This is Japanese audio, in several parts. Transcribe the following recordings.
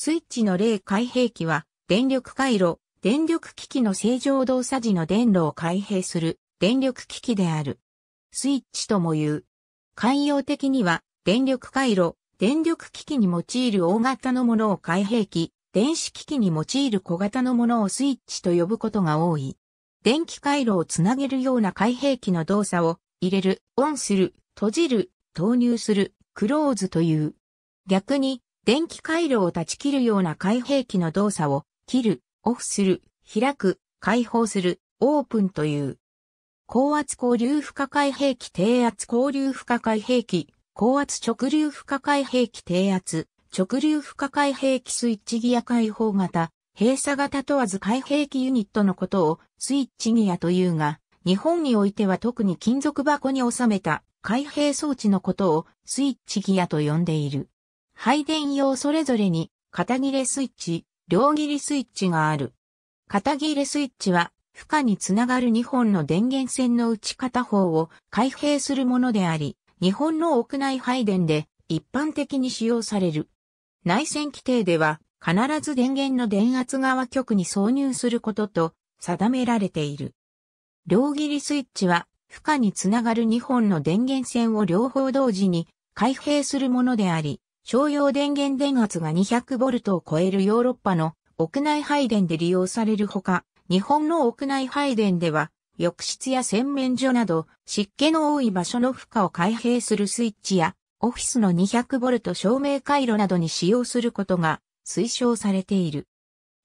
スイッチの例開閉器は、電力回路、電力機器の正常動作時の電路を開閉する電力機器である。スイッチとも言う。汎用的には、電力回路、電力機器に用いる大型のものを開閉器、電子機器に用いる小型のものをスイッチと呼ぶことが多い。電気回路をつなげるような開閉器の動作を入れる、オンする、閉じる、投入する、クローズという。逆に、電気回路を断ち切るような開閉器の動作を、切る、オフする、開く、開放する、オープンという。高圧交流負荷開閉器低圧交流負荷開閉器、高圧直流負荷開閉器低圧、直流負荷開閉器スイッチギア開放型、閉鎖型問わず開閉器ユニットのことをスイッチギアというが、日本においては特に金属箱に収めた開閉装置のことをスイッチギアと呼んでいる。配電用それぞれに、片切れスイッチ、両切りスイッチがある。片切れスイッチは、負荷につながる2本の電源線のうち片方を開閉するものであり、日本の屋内配電で一般的に使用される。内線規定では、必ず電源の電圧側極に挿入することと定められている。両切りスイッチは、負荷につながる2本の電源線を両方同時に開閉するものであり、商用電源電圧が 200V を超えるヨーロッパの屋内配電で利用されるほか、日本の屋内配電では、浴室や洗面所など湿気の多い場所の負荷を開閉するスイッチや、オフィスの 200V 照明回路などに使用することが推奨されている。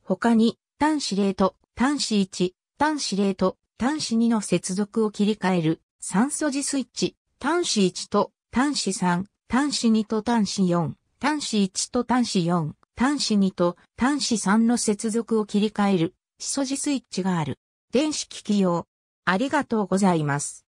他に、端子0と端子1、端子0と端子2の接続を切り替える酸素時スイッチ、端子1と端子3、端子2と端子4、端子1と端子4、端子2と端子3の接続を切り替える、素字スイッチがある。電子機器用。ありがとうございます。